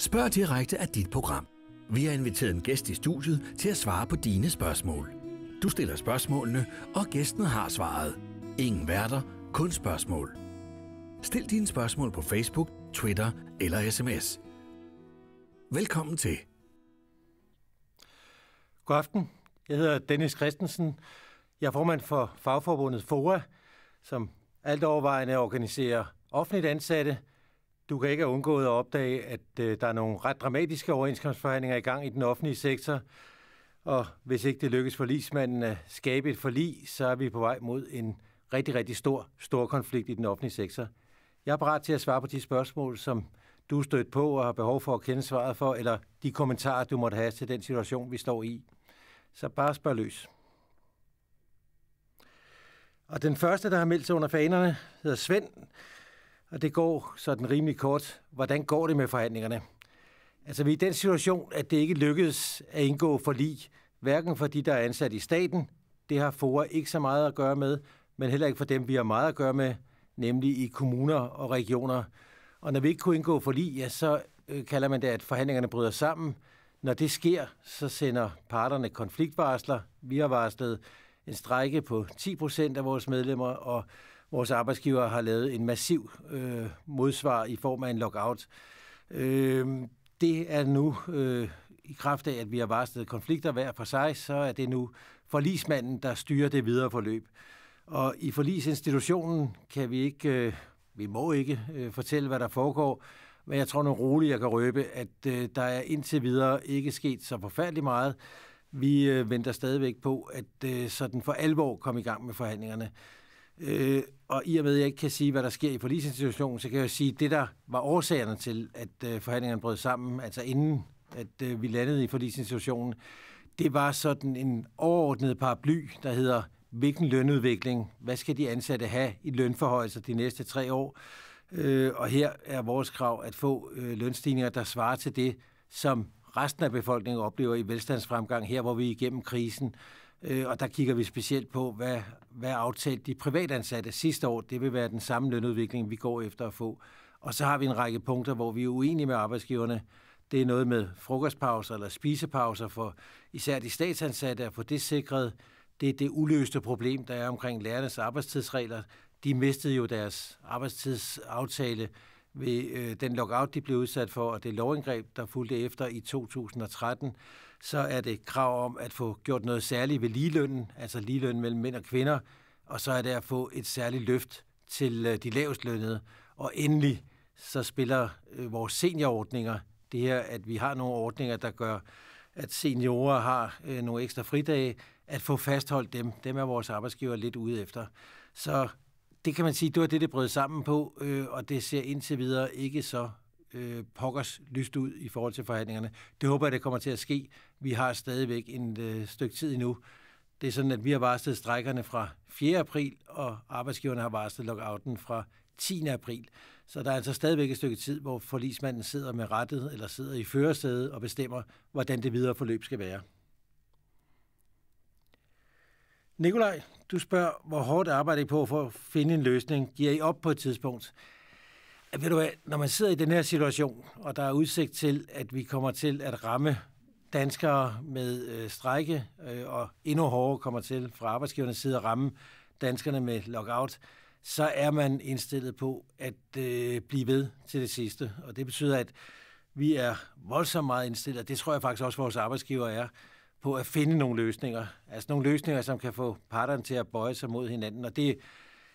Spørg direkte af dit program. Vi har inviteret en gæst i studiet til at svare på dine spørgsmål. Du stiller spørgsmålene, og gæsten har svaret. Ingen værter, kun spørgsmål. Stil dine spørgsmål på Facebook, Twitter eller sms. Velkommen til. God aften. Jeg hedder Dennis Christensen. Jeg er formand for fagforbundet FOA, som alt overvejende organiserer offentligt ansatte – du kan ikke have undgået at opdage, at øh, der er nogle ret dramatiske overenskomstforhandlinger i gang i den offentlige sektor. Og hvis ikke det lykkes for forlismanden at skabe et forlig, så er vi på vej mod en rigtig, rigtig stor, stor konflikt i den offentlige sektor. Jeg er parat til at svare på de spørgsmål, som du er stødt på og har behov for at kende svaret for, eller de kommentarer, du måtte have til den situation, vi står i. Så bare spørg løs. Og den første, der har meldt sig under fanerne, hedder Svend og det går sådan rimelig kort. Hvordan går det med forhandlingerne? Altså, vi er i den situation, at det ikke lykkedes at indgå forlig, hverken for de, der er ansat i staten, det har FOA ikke så meget at gøre med, men heller ikke for dem, vi har meget at gøre med, nemlig i kommuner og regioner. Og når vi ikke kunne indgå forlig, ja, så øh, kalder man det, at forhandlingerne bryder sammen. Når det sker, så sender parterne konfliktvarsler. Vi har varslet en strække på 10 procent af vores medlemmer, og vores arbejdsgiver har lavet en massiv øh, modsvar i form af en lockout. Øh, det er nu, øh, i kraft af at vi har varslet konflikter hver for sig, så er det nu forlismanden, der styrer det videre forløb. Og i forlisinstitutionen kan vi ikke, øh, vi må ikke øh, fortælle, hvad der foregår, men jeg tror nu roligt, jeg kan røbe, at øh, der er indtil videre ikke sket så forfærdeligt meget. Vi øh, venter stadigvæk på, at øh, sådan for alvor kom i gang med forhandlingerne. Øh, og i og med, at jeg ikke kan sige, hvad der sker i forlisinstitutionen, så kan jeg sige, at det, der var årsagerne til, at øh, forhandlingerne brød sammen, altså inden at øh, vi landede i forlisinstitutionen, det var sådan en overordnet paraply, der hedder, hvilken lønudvikling, hvad skal de ansatte have i lønforhøjelser de næste tre år? Øh, og her er vores krav at få øh, lønstigninger, der svarer til det, som resten af befolkningen oplever i velstandsfremgang, her hvor vi igennem krisen Øh, og der kigger vi specielt på, hvad, hvad aftalte de privatansatte sidste år. Det vil være den samme lønudvikling, vi går efter at få. Og så har vi en række punkter, hvor vi er uenige med arbejdsgiverne. Det er noget med frokostpauser eller spisepauser for især de statsansatte at få det sikret. Det er det uløste problem, der er omkring lærernes arbejdstidsregler. De mistede jo deres arbejdstidsaftale ved øh, den lockout, de blev udsat for, og det lovindgreb, der fulgte efter i 2013 så er det krav om at få gjort noget særligt ved ligelønnen, altså ligelønnen mellem mænd og kvinder, og så er det at få et særligt løft til øh, de lavest lønnede. Og endelig så spiller øh, vores seniorordninger det her, at vi har nogle ordninger, der gør, at seniorer har øh, nogle ekstra fridage, at få fastholdt dem. Dem er vores arbejdsgiver lidt ude efter. Så det kan man sige, det var det, det brød sammen på, og det ser indtil videre ikke så øh, pokkers lyst ud i forhold til forhandlingerne. Det håber jeg, det kommer til at ske. Vi har stadigvæk en øh, stykke tid endnu. Det er sådan, at vi har varslet strækkerne fra 4. april, og arbejdsgiverne har varslet lockouten fra 10. april. Så der er altså stadigvæk et stykke tid, hvor forlismanden sidder med rettet eller sidder i førersædet og bestemmer, hvordan det videre forløb skal være. Nikolaj, du spørger, hvor hårdt arbejder I på for at finde en løsning? Giver I op på et tidspunkt? Ved du hvad, når man sidder i den her situation, og der er udsigt til, at vi kommer til at ramme danskere med øh, strække, øh, og endnu hårdere kommer til fra arbejdsgivernes side at ramme danskerne med lockout, så er man indstillet på at øh, blive ved til det sidste. Og det betyder, at vi er voldsomt meget indstillet, og det tror jeg faktisk også, vores arbejdsgiver er, på at finde nogle løsninger. Altså nogle løsninger, som kan få parterne til at bøje sig mod hinanden. Og det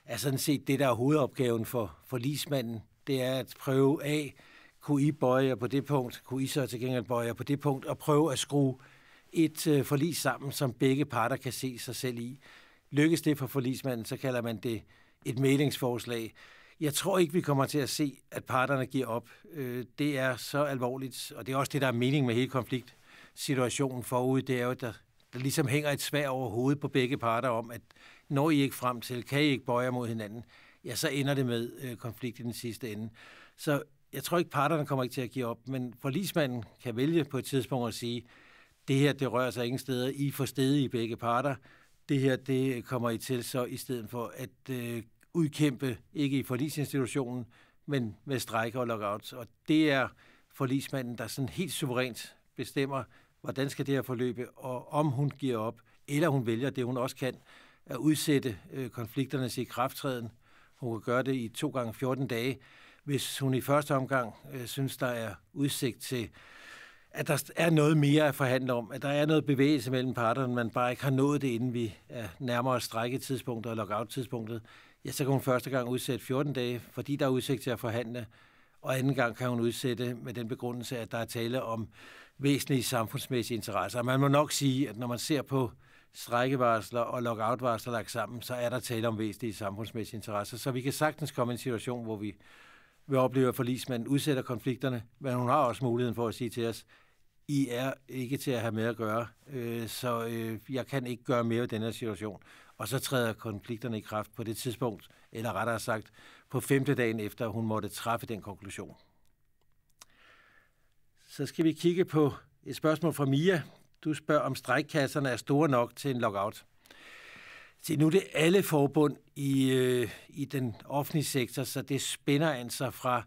er sådan set det, der er hovedopgaven for, for lismanden det er at prøve af, kunne I bøje jer på det punkt, kunne I så til gengæld bøje jer på det punkt, og prøve at skrue et øh, forlis sammen, som begge parter kan se sig selv i. Lykkes det for forlismanden, så kalder man det et meldingsforslag. Jeg tror ikke, vi kommer til at se, at parterne giver op. Øh, det er så alvorligt, og det er også det, der er mening med hele konfliktsituationen forud. Det er jo, der, der ligesom hænger et svær over hovedet på begge parter om, at når I ikke frem til, kan I ikke bøje mod hinanden, ja, så ender det med øh, konflikt i den sidste ende. Så jeg tror ikke, parterne kommer ikke til at give op, men forlismanden kan vælge på et tidspunkt at sige, det her, det rører sig ingen steder, I får stede i begge parter, det her, det kommer I til så i stedet for at øh, udkæmpe, ikke i forlisinstitutionen, men med strejker og lockouts. Og det er forlismanden, der sådan helt suverænt bestemmer, hvordan skal det her forløbe, og om hun giver op, eller hun vælger det, hun også kan, at udsætte øh, konflikternes i krafttræden hun kan gøre det i to gange 14 dage, hvis hun i første omgang øh, synes, der er udsigt til, at der er noget mere at forhandle om, at der er noget bevægelse mellem parterne, man bare ikke har nået det, inden vi er nærmere strækketidspunktet og lockout-tidspunktet, ja, så kan hun første gang udsætte 14 dage, fordi der er udsigt til at forhandle, og anden gang kan hun udsætte med den begrundelse, at der er tale om væsentlige samfundsmæssige interesser. Og man må nok sige, at når man ser på øh, strækkevarsler og lockoutvarsler lagt sammen, så er der tale om væsentlige samfundsmæssige interesser. Så vi kan sagtens komme i en situation, hvor vi vil opleve, at forlismanden udsætter konflikterne, men hun har også muligheden for at sige til os, I er ikke til at have med at gøre, øh, så øh, jeg kan ikke gøre mere ved den her situation. Og så træder konflikterne i kraft på det tidspunkt, eller rettere sagt, på femte dagen efter, hun måtte træffe den konklusion. Så skal vi kigge på et spørgsmål fra Mia, du spørger, om strækkasserne er store nok til en lockout. Se, nu er det alle forbund i, øh, i den offentlige sektor, så det spænder sig altså fra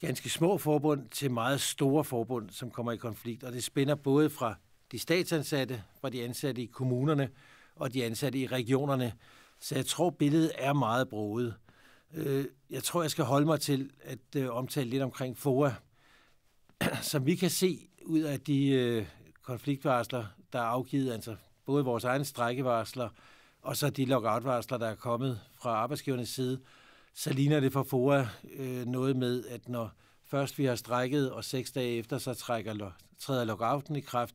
ganske små forbund til meget store forbund, som kommer i konflikt. Og det spænder både fra de statsansatte, fra de ansatte i kommunerne og de ansatte i regionerne. Så jeg tror, billedet er meget broget. Øh, jeg tror, jeg skal holde mig til at øh, omtale lidt omkring FOA. Som vi kan se ud af de øh, konfliktvarsler, der er afgivet, altså både vores egne strækkevarsler, og så de lockoutvarsler, der er kommet fra arbejdsgivernes side, så ligner det for FOA øh, noget med, at når først vi har strækket, og seks dage efter, så trækker, træder lockouten i kraft,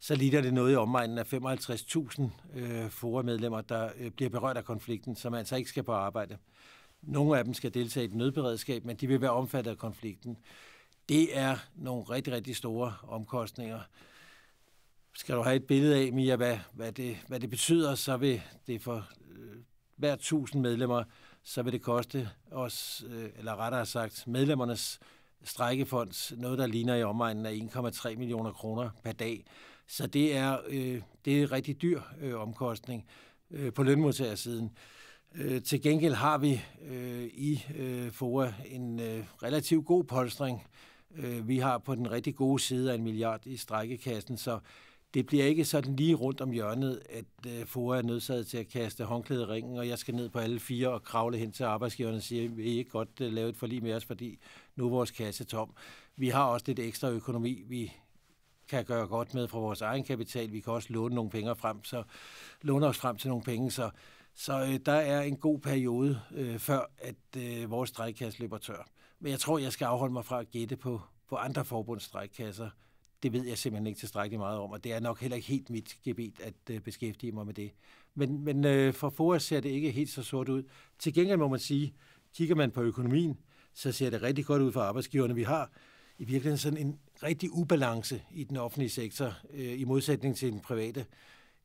så ligner det noget i omegnen af 55.000 øh, medlemmer der øh, bliver berørt af konflikten, som altså ikke skal på arbejde. Nogle af dem skal deltage i et nødberedskab, men de vil være omfattet af konflikten. Det er nogle rigtig, rigtig store omkostninger skal du have et billede af, Mia, hvad, hvad, det, hvad det betyder, så vil det for øh, hver tusind medlemmer, så vil det koste os, øh, eller rettere sagt, medlemmernes strækkefond, noget, der ligner i omegnen af 1,3 millioner kroner per dag. Så det er, øh, det er en rigtig dyr øh, omkostning øh, på lønmodtagersiden. Øh, til gengæld har vi øh, i øh, FOA en øh, relativt god polstring. Øh, vi har på den rigtig gode side af en milliard i strækkekassen, så det bliver ikke sådan lige rundt om hjørnet, at øh, FOA er nødsaget til at kaste håndklæde i ringen, og jeg skal ned på alle fire og kravle hen til arbejdsgiverne og sige, at vi ikke godt øh, lave et forlig med os, fordi nu er vores kasse tom. Vi har også lidt ekstra økonomi, vi kan gøre godt med fra vores egen kapital. Vi kan også låne nogle penge frem, så låne os frem til nogle penge, så så øh, der er en god periode, øh, før at øh, vores strækkasse løber tør. Men jeg tror, jeg skal afholde mig fra at gætte på, på andre forbunds det ved jeg simpelthen ikke tilstrækkeligt meget om, og det er nok heller ikke helt mit gebet at øh, beskæftige mig med det. Men, men øh, for FOA ser det ikke helt så sort ud. Til gengæld må man sige, kigger man på økonomien, så ser det rigtig godt ud for arbejdsgiverne. Vi har i virkeligheden sådan en rigtig ubalance i den offentlige sektor, øh, i modsætning til den private.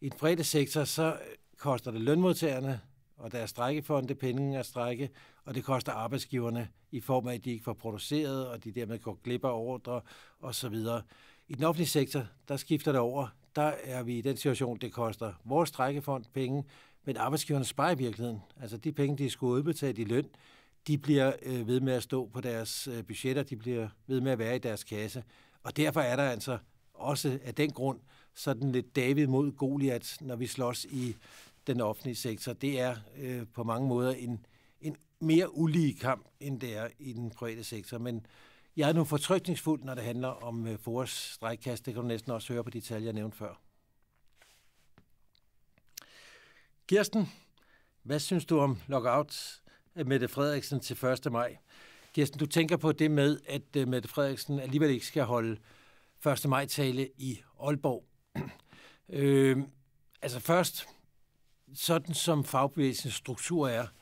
I den private sektor, så koster det lønmodtagerne og deres strækkefonde penge at strække, og det koster arbejdsgiverne i form af, at de ikke får produceret, og de dermed går glip af ordre osv. I den offentlige sektor, der skifter det over. Der er vi i den situation, det koster vores strækkefond penge, men arbejdsgiverne sparer i virkeligheden. Altså de penge, de skulle udbetale i løn, de bliver øh, ved med at stå på deres øh, budgetter, de bliver ved med at være i deres kasse. Og derfor er der altså også af den grund sådan lidt David mod Goliat, når vi slås i den offentlige sektor. Det er øh, på mange måder en, en mere ulige kamp, end det er i den private sektor. Men jeg er nu fortrykningsfuld, når det handler om øh, Fores stregkast. Det kan du næsten også høre på de tal, jeg nævnte før. Kirsten, hvad synes du om lockout af øh, Mette Frederiksen til 1. maj? Kirsten, du tænker på det med, at øh, Mette Frederiksen alligevel ikke skal holde 1. maj-tale i Aalborg. øh, altså først, sådan som fagbevægelsens struktur er –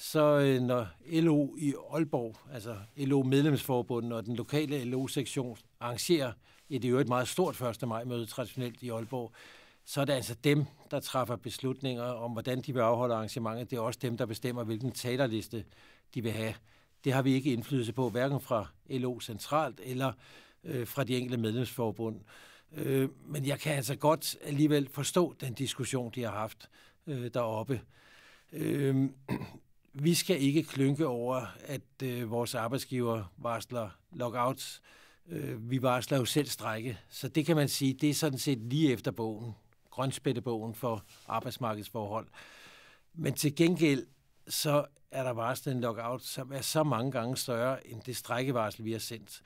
så øh, når LO i Aalborg, altså LO-medlemsforbundet og den lokale LO-sektion, arrangerer et et meget stort 1. maj-møde traditionelt i Aalborg, så er det altså dem, der træffer beslutninger om, hvordan de vil afholde arrangementet. Det er også dem, der bestemmer, hvilken talerliste de vil have. Det har vi ikke indflydelse på, hverken fra LO centralt eller øh, fra de enkelte medlemsforbund. Øh, men jeg kan altså godt alligevel forstå den diskussion, de har haft øh, deroppe. Øh, vi skal ikke klynke over, at øh, vores arbejdsgiver varsler lockouts. Øh, vi varsler jo selv strække, så det kan man sige, det er sådan set lige efter bogen, grønspættebogen for arbejdsmarkedsforhold. Men til gengæld, så er der varslet en lockout, som er så mange gange større end det strækkevarsel, vi har sendt.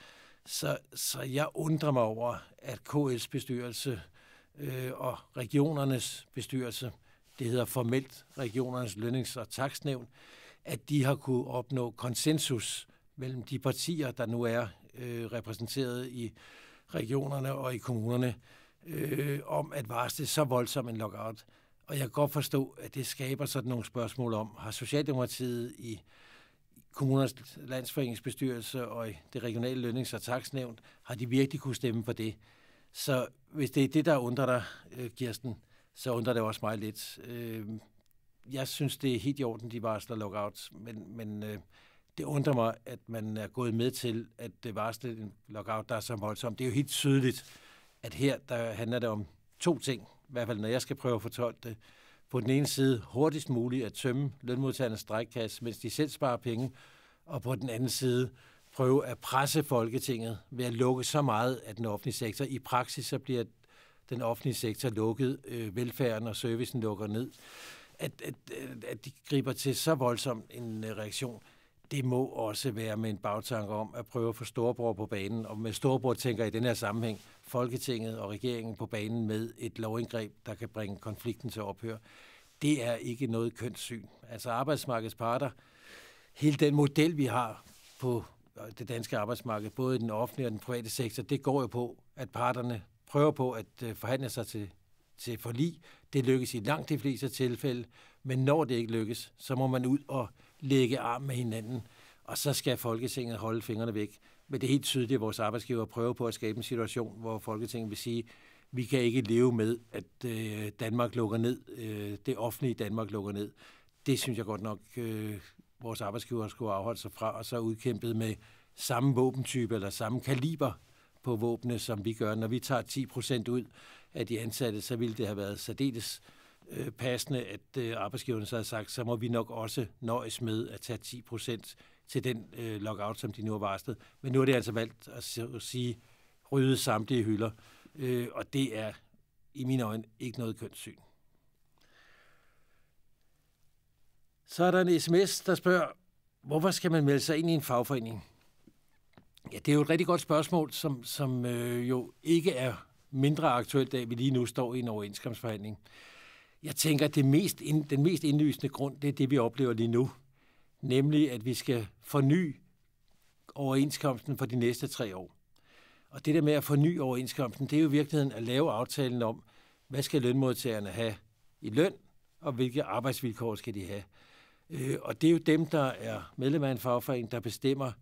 Så, så jeg undrer mig over, at KL's bestyrelse øh, og regionernes bestyrelse det hedder formelt regionernes lønnings- og taksnævn, at de har kunne opnå konsensus mellem de partier, der nu er øh, repræsenteret i regionerne og i kommunerne, øh, om at varsle så voldsom en lockout. Og jeg kan godt forstå, at det skaber sådan nogle spørgsmål om, har Socialdemokratiet i kommunernes landsforeningsbestyrelse og i det regionale lønnings- og taksnævn, har de virkelig kunne stemme for det? Så hvis det er det, der undrer dig, øh, Kirsten, øh, så undrer det også mig lidt. Øh, jeg synes, det er helt i orden, de varsler lockout, men, men øh, det undrer mig, at man er gået med til at det øh, varsler en lockout, der er så voldsom. Det er jo helt tydeligt, at her der handler det om to ting, i hvert fald når jeg skal prøve at fortolke det. På den ene side hurtigst muligt at tømme lønmodtagernes strækkasse, mens de selv sparer penge, og på den anden side prøve at presse Folketinget ved at lukke så meget af den offentlige sektor. I praksis så bliver den offentlige sektor lukket, øh, velfærden og servicen lukker ned, at, at, at de griber til så voldsom en øh, reaktion, det må også være med en bagtanke om at prøve at få Storbror på banen, og med Storbror tænker i den her sammenhæng Folketinget og regeringen på banen med et lovindgreb, der kan bringe konflikten til ophør. Det er ikke noget kønssyn. Altså arbejdsmarkedets parter, hele den model, vi har på øh, det danske arbejdsmarked, både i den offentlige og den private sektor, det går jo på, at parterne prøver på at øh, forhandle sig til, til forlig. Det lykkes i langt de fleste tilfælde, men når det ikke lykkes, så må man ud og lægge arm med hinanden, og så skal Folketinget holde fingrene væk. Men det er helt tydeligt, at vores arbejdsgiver prøver på at skabe en situation, hvor Folketinget vil sige, vi kan ikke leve med, at øh, Danmark lukker ned, øh, det offentlige Danmark lukker ned. Det synes jeg godt nok, øh, vores arbejdsgiver skulle afholde sig fra, og så udkæmpet med samme våbentype eller samme kaliber på våbne, som vi gør. Når vi tager 10 procent ud af de ansatte, så ville det have været særdeles øh, passende, at øh, arbejdsgiverne så har sagt, så må vi nok også nøjes med at tage 10 procent til den øh, lockout, som de nu har varslet. Men nu har de altså valgt at, at sige, rydde samtlige hylder, øh, og det er i mine øjne ikke noget kønssyn. Så er der en sms, der spørger, hvorfor skal man melde sig ind i en fagforening? Ja, det er jo et rigtig godt spørgsmål, som, som øh, jo ikke er mindre aktuelt, da vi lige nu står i en overenskomstforhandling. Jeg tænker, at det mest, den mest indlysende grund, det er det, vi oplever lige nu. Nemlig, at vi skal forny overenskomsten for de næste tre år. Og det der med at forny overenskomsten, det er jo i virkeligheden at lave aftalen om, hvad skal lønmodtagerne have i løn, og hvilke arbejdsvilkår skal de have. Øh, og det er jo dem, der er medlem af en fagforening, der bestemmer,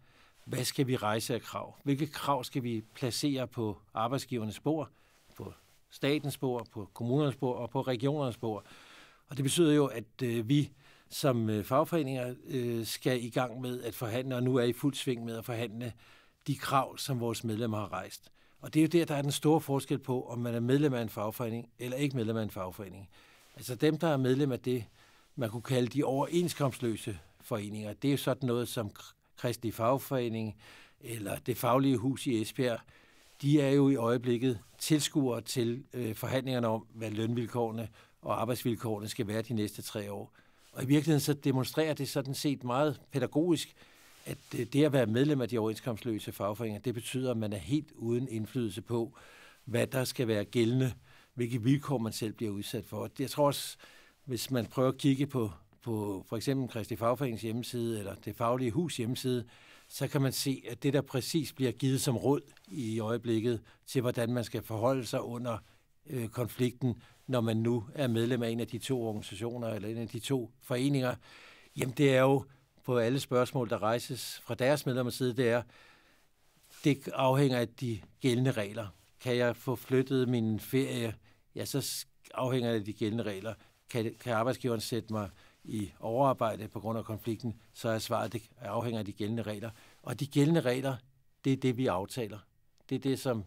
hvad skal vi rejse af krav? Hvilke krav skal vi placere på arbejdsgivernes spor, på statens spor, på kommunernes spor og på regionernes spor? Og det betyder jo, at øh, vi som øh, fagforeninger øh, skal i gang med at forhandle, og nu er i fuld sving med at forhandle de krav, som vores medlemmer har rejst. Og det er jo der, der er den store forskel på, om man er medlem af en fagforening eller ikke medlem af en fagforening. Altså dem, der er medlem af det, man kunne kalde de overenskomstløse foreninger, det er jo sådan noget som Kristelig Fagforening eller det faglige hus i Esbjerg, de er jo i øjeblikket tilskuere til øh, forhandlingerne om, hvad lønvilkårene og arbejdsvilkårene skal være de næste tre år. Og i virkeligheden så demonstrerer det sådan set meget pædagogisk, at øh, det at være medlem af de overenskomstløse fagforeninger, det betyder, at man er helt uden indflydelse på, hvad der skal være gældende, hvilke vilkår man selv bliver udsat for. Jeg tror også, hvis man prøver at kigge på på for eksempel Kristi Fagforenings hjemmeside eller det faglige hus hjemmeside, så kan man se, at det der præcis bliver givet som råd i øjeblikket til, hvordan man skal forholde sig under øh, konflikten, når man nu er medlem af en af de to organisationer eller en af de to foreninger, jamen det er jo på alle spørgsmål, der rejses fra deres medlemmers side, det er, det afhænger af de gældende regler. Kan jeg få flyttet min ferie? Ja, så afhænger det af de gældende regler. Kan, kan arbejdsgiveren sætte mig i overarbejde på grund af konflikten, så er svaret, det afhænger af de gældende regler. Og de gældende regler, det er det, vi aftaler. Det er det, som,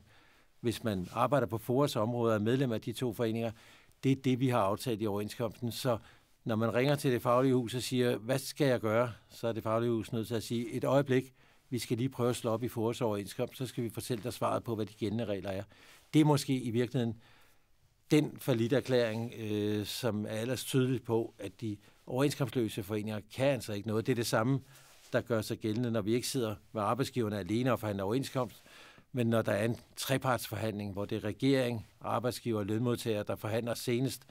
hvis man arbejder på FORAs område og er medlem af de to foreninger, det er det, vi har aftalt i overenskomsten. Så når man ringer til det faglige hus og siger, hvad skal jeg gøre, så er det faglige hus nødt til at sige, et øjeblik, vi skal lige prøve at slå op i FORAs overenskomst, så skal vi fortælle dig svaret på, hvad de gældende regler er. Det er måske i virkeligheden den forlitterklæring, øh, som er ellers tydeligt på, at de overenskomstløse foreninger kan altså ikke noget. Det er det samme, der gør sig gældende, når vi ikke sidder med arbejdsgiverne alene og forhandler overenskomst, men når der er en trepartsforhandling, hvor det er regering, arbejdsgiver og lønmodtagere, der forhandler senest,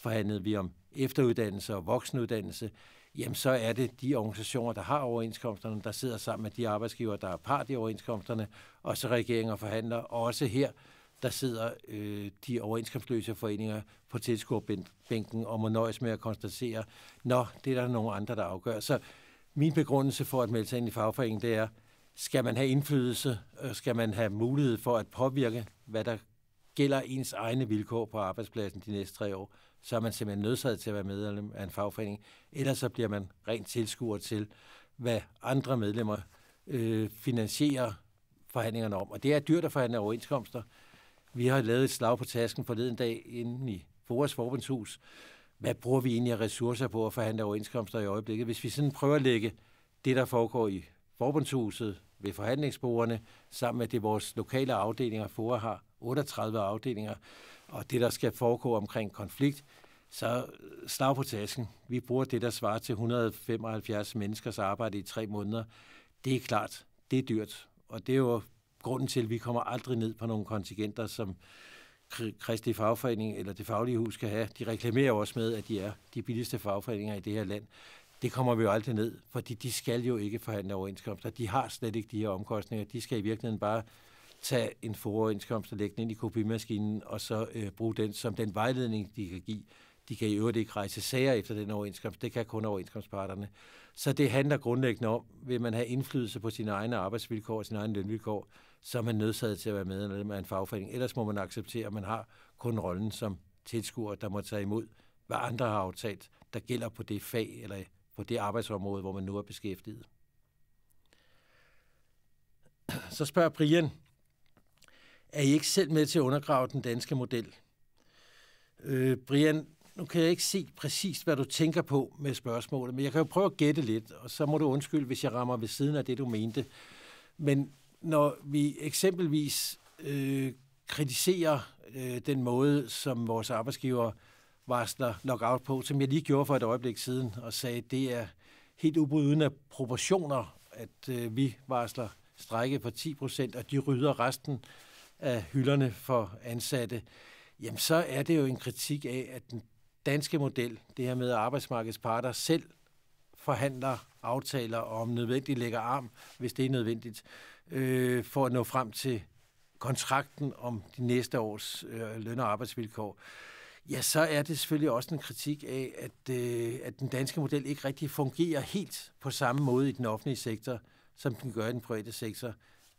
forhandlede vi om efteruddannelse og voksenuddannelse, jamen så er det de organisationer, der har overenskomsterne, der sidder sammen med de arbejdsgiver, der er part i overenskomsterne, og så regeringer forhandler. Og også her der sidder øh, de overenskomstløse foreninger på tilskuerbænken og må nøjes med at konstatere, nå, det er der nogle andre, der afgør. Så min begrundelse for at melde sig ind i fagforeningen, det er, skal man have indflydelse, øh, skal man have mulighed for at påvirke, hvad der gælder ens egne vilkår på arbejdspladsen de næste tre år, så er man simpelthen nødsaget til at være medlem af en fagforening. Ellers så bliver man rent tilskuer til, hvad andre medlemmer øh, finansierer forhandlingerne om. Og det er dyrt at forhandle overenskomster. Vi har lavet et slag på tasken forleden dag inden i Foras Forbundshus. Hvad bruger vi egentlig af ressourcer på at forhandle overenskomster i øjeblikket? Hvis vi sådan prøver at lægge det, der foregår i Forbundshuset ved forhandlingsbordene, sammen med det, vores lokale afdelinger, FORA har 38 afdelinger, og det, der skal foregå omkring konflikt, så slag på tasken. Vi bruger det, der svarer til 175 menneskers arbejde i tre måneder. Det er klart, det er dyrt. Og det er jo grunden til, at vi kommer aldrig ned på nogle kontingenter, som Kristi Fagforening eller det faglige hus kan have. De reklamerer også med, at de er de billigste fagforeninger i det her land. Det kommer vi jo aldrig ned, fordi de skal jo ikke forhandle overenskomster. De har slet ikke de her omkostninger. De skal i virkeligheden bare tage en foroverenskomst og lægge den ind i kopimaskinen, og så øh, bruge den som den vejledning, de kan give. De kan i øvrigt ikke rejse sager efter den overenskomst. Det kan kun overenskomstparterne. Så det handler grundlæggende om, vil man have indflydelse på sine egne arbejdsvilkår og sine egne lønvilkår, så er man nødsaget til at være medlem af en fagforening. Ellers må man acceptere, at man har kun rollen som tilskuer, der må tage imod, hvad andre har aftalt, der gælder på det fag eller på det arbejdsområde, hvor man nu er beskæftiget. Så spørger Brian, er I ikke selv med til at undergrave den danske model? Øh, Brian, nu kan jeg ikke se præcis, hvad du tænker på med spørgsmålet, men jeg kan jo prøve at gætte lidt, og så må du undskylde, hvis jeg rammer ved siden af det, du mente. Men når vi eksempelvis øh, kritiserer øh, den måde, som vores arbejdsgiver varsler lockout på, som jeg lige gjorde for et øjeblik siden, og sagde, at det er helt uden af proportioner, at øh, vi varsler strække på 10 procent, og de rydder resten af hylderne for ansatte, jamen så er det jo en kritik af, at den danske model, det her med arbejdsmarkedets parter selv forhandler aftaler og om nødvendigt lægger arm, hvis det er nødvendigt, øh, for at nå frem til kontrakten om de næste års øh, løn- og arbejdsvilkår, ja, så er det selvfølgelig også en kritik af, at, øh, at den danske model ikke rigtig fungerer helt på samme måde i den offentlige sektor, som den gør i den private sektor.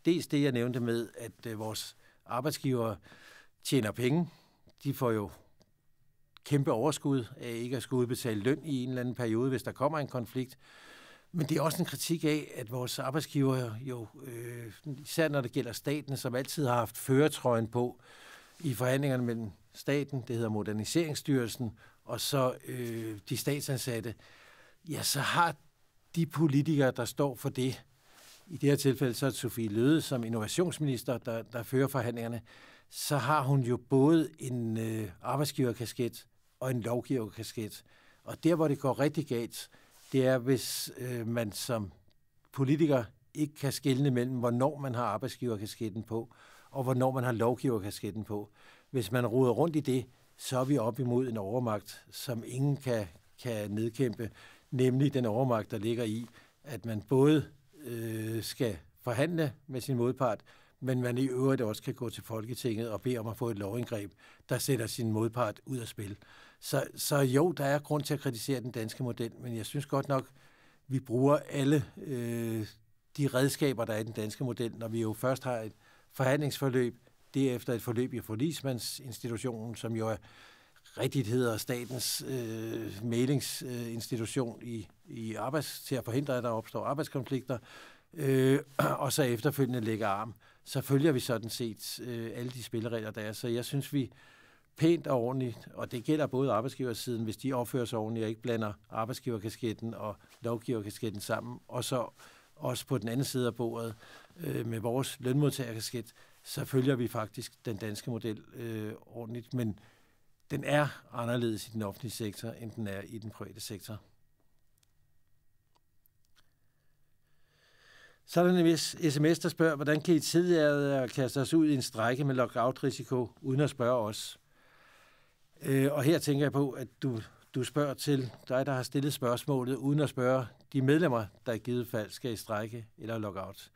Dels det, jeg nævnte med, at øh, vores arbejdsgivere tjener penge. De får jo kæmpe overskud af ikke at skulle udbetale løn i en eller anden periode, hvis der kommer en konflikt. Men det er også en kritik af, at vores arbejdsgiver jo, øh, især når det gælder staten, som altid har haft føretrøjen på i forhandlingerne mellem staten, det hedder Moderniseringsstyrelsen, og så øh, de statsansatte, ja, så har de politikere, der står for det, i det her tilfælde så er Sofie Løde som innovationsminister, der, der fører forhandlingerne, så har hun jo både en øh, arbejdsgiverkasket og en lovgiverkasket. Og der, hvor det går rigtig galt, det er, hvis øh, man som politiker ikke kan skelne mellem, hvornår man har arbejdsgiverkasketten på, og hvornår man har lovgiverkasketten på. Hvis man roder rundt i det, så er vi op imod en overmagt, som ingen kan, kan nedkæmpe, nemlig den overmagt, der ligger i, at man både øh, skal forhandle med sin modpart, men man i øvrigt også kan gå til Folketinget og bede om at få et lovindgreb, der sætter sin modpart ud af spil. Så, så jo, der er grund til at kritisere den danske model, men jeg synes godt nok, vi bruger alle øh, de redskaber, der er i den danske model, når vi jo først har et forhandlingsforløb, derefter et forløb i forlismandsinstitutionen, som jo er rigtigt hedder statens øh, mailingsinstitution øh, i, i arbejds, til at forhindre, at der opstår arbejdskonflikter, øh, og så efterfølgende lægger arm, så følger vi sådan set øh, alle de spilleregler, der er. Så jeg synes, vi, pænt og ordentligt, og det gælder både arbejdsgiversiden, hvis de opfører sig ordentligt og ikke blander arbejdsgiverkasketten og lovgiverkasketten sammen, og så også på den anden side af bordet øh, med vores lønmodtagerkasket, så følger vi faktisk den danske model øh, ordentligt, men den er anderledes i den offentlige sektor, end den er i den private sektor. Så er der en sms, der spørger, hvordan kan I tidligere kaste os ud i en strække med lockout-risiko, uden at spørge os? Øh, og her tænker jeg på, at du, du spørger til dig, der har stillet spørgsmålet, uden at spørge de medlemmer, der i givet fald skal i strække eller lockout.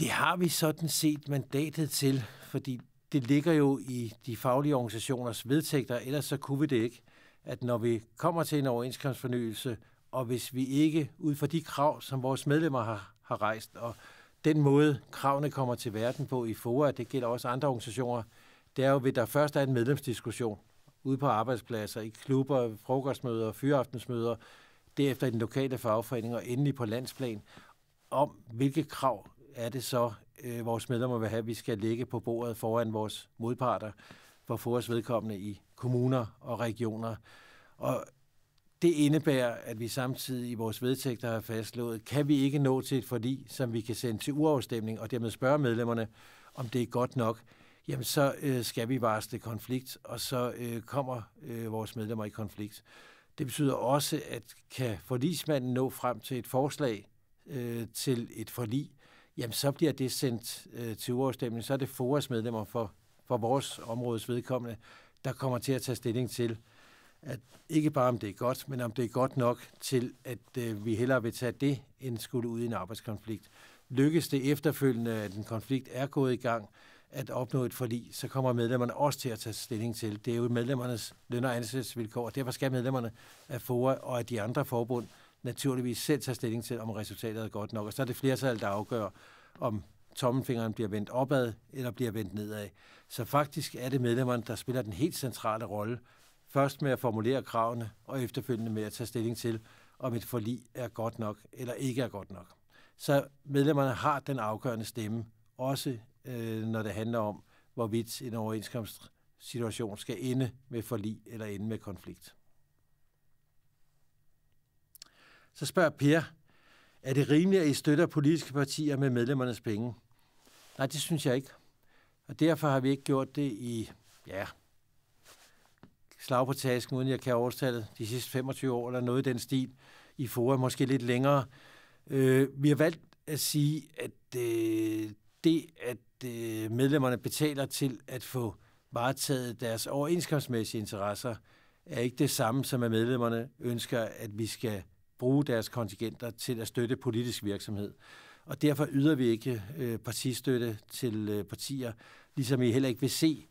Det har vi sådan set mandatet til, fordi det ligger jo i de faglige organisationers vedtægter, ellers så kunne vi det ikke, at når vi kommer til en overenskomstfornyelse, og hvis vi ikke, ud fra de krav, som vores medlemmer har, har rejst, og den måde kravene kommer til verden på i FOA, det gælder også andre organisationer, det er jo, at der først er en medlemsdiskussion ude på arbejdspladser, i klubber, frokostmøder, fyraftensmøder, derefter i den lokale fagforening og endelig på landsplan, om hvilke krav er det så, øh, vores medlemmer vil have, at vi skal lægge på bordet foran vores modparter for vores vedkommende i kommuner og regioner. Og det indebærer, at vi samtidig i vores vedtægter har fastslået, kan vi ikke nå til et forlig, som vi kan sende til uafstemning, og dermed spørge medlemmerne, om det er godt nok, jamen så øh, skal vi varsle konflikt, og så øh, kommer øh, vores medlemmer i konflikt. Det betyder også, at kan forlismanden nå frem til et forslag øh, til et forlig, jamen så bliver det sendt øh, til uafstemning. Så er det forårs medlemmer for, for vores områdes vedkommende, der kommer til at tage stilling til, at ikke bare om det er godt, men om det er godt nok til, at øh, vi hellere vil tage det, end skulle ud i en arbejdskonflikt. Lykkes det efterfølgende, at en konflikt er gået i gang, at opnå et forlig, så kommer medlemmerne også til at tage stilling til. Det er jo medlemmernes løn- og ansættelsesvilkår, og derfor skal medlemmerne af FOA og af de andre forbund naturligvis selv tage stilling til, om resultatet er godt nok. Og så er det flertal, der afgør, om tommelfingeren bliver vendt opad eller bliver vendt nedad. Så faktisk er det medlemmerne, der spiller den helt centrale rolle, først med at formulere kravene og efterfølgende med at tage stilling til, om et forlig er godt nok eller ikke er godt nok. Så medlemmerne har den afgørende stemme, også øh, når det handler om, hvorvidt en overenskomstsituation skal ende med forlig eller ende med konflikt. Så spørger Per, er det rimeligt, at I støtter politiske partier med medlemmernes penge? Nej, det synes jeg ikke. Og derfor har vi ikke gjort det i, ja, slag på tasken, uden jeg kan overstale de sidste 25 år eller noget i den stil i forhold måske lidt længere. Øh, vi har valgt at sige, at øh, det, at øh, medlemmerne betaler til at få varetaget deres overenskomstmæssige interesser, er ikke det samme som at medlemmerne ønsker, at vi skal bruge deres kontingenter til at støtte politisk virksomhed. Og derfor yder vi ikke øh, partistøtte til øh, partier, ligesom I heller ikke vil se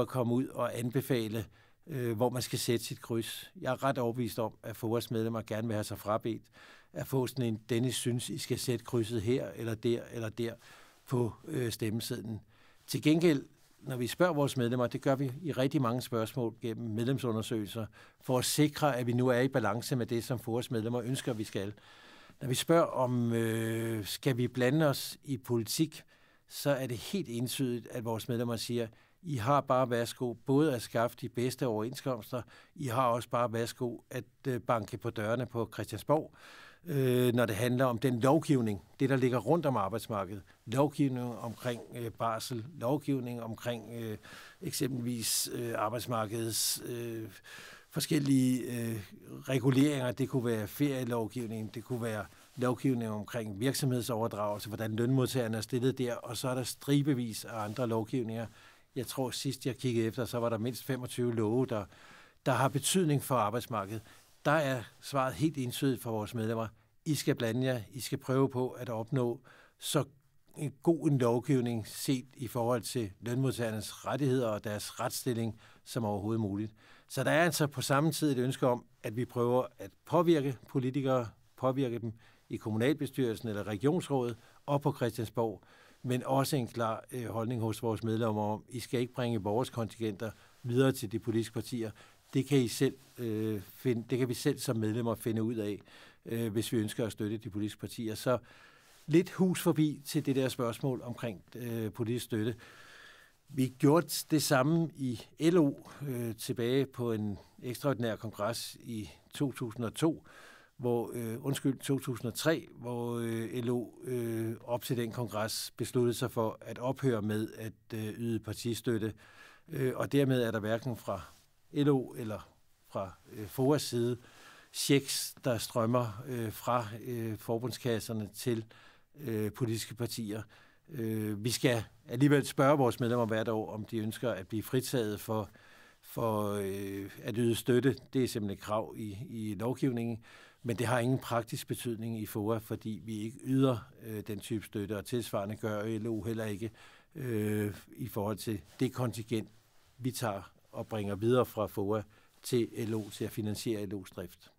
at komme ud og anbefale, øh, hvor man skal sætte sit kryds. Jeg er ret overbevist om, at FOA's medlemmer gerne vil have sig frabedt at få sådan en, Dennis synes, I skal sætte krydset her, eller der, eller der på øh, stemmesedlen. Til gengæld, når vi spørger vores medlemmer, det gør vi i rigtig mange spørgsmål gennem medlemsundersøgelser, for at sikre, at vi nu er i balance med det, som vores medlemmer ønsker, vi skal. Når vi spørger om, øh, skal vi blande os i politik, så er det helt entydigt, at vores medlemmer siger, I har bare værsgo både at skaffe de bedste overenskomster, I har også bare værsgo at øh, banke på dørene på Christiansborg, øh, når det handler om den lovgivning, det der ligger rundt om arbejdsmarkedet. Lovgivning omkring øh, barsel, lovgivning omkring øh, eksempelvis øh, arbejdsmarkedets øh, forskellige øh, reguleringer. Det kunne være ferielovgivning, det kunne være lovgivning omkring virksomhedsoverdragelse, hvordan lønmodtagerne er stillet der, og så er der stribevis af andre lovgivninger. Jeg tror sidst jeg kiggede efter, så var der mindst 25 love, der, der har betydning for arbejdsmarkedet. Der er svaret helt indsødigt for vores medlemmer. I skal blande jer, I skal prøve på at opnå så en god en lovgivning set i forhold til lønmodtagernes rettigheder og deres retsstilling som overhovedet muligt. Så der er altså på samme tid et ønske om, at vi prøver at påvirke politikere, påvirke dem i kommunalbestyrelsen eller regionsrådet og på Christiansborg, men også en klar øh, holdning hos vores medlemmer om, I skal ikke bringe vores kontingenter videre til de politiske partier, det kan I selv øh, finde, det kan vi selv som medlemmer finde ud af, øh, hvis vi ønsker at støtte de politiske partier. Så lidt hus forbi til det der spørgsmål omkring øh, politisk støtte. Vi gjorde det samme i LO øh, tilbage på en ekstraordinær kongres i 2002, hvor, øh, undskyld, 2003, hvor øh, LO øh, op til den kongres besluttede sig for at ophøre med at øh, yde partistøtte, øh, og dermed er der hverken fra LO eller fra øh, FOAs side checks, der strømmer øh, fra øh, forbundskasserne til øh, politiske partier. Øh, vi skal alligevel spørge vores medlemmer hvert år, om de ønsker at blive fritaget for, for øh, at yde støtte. Det er simpelthen et krav i, i lovgivningen, men det har ingen praktisk betydning i FOA, fordi vi ikke yder øh, den type støtte, og tilsvarende gør LO heller ikke øh, i forhold til det kontingent, vi tager og bringer videre fra FOA til LO til at finansiere LO's drift.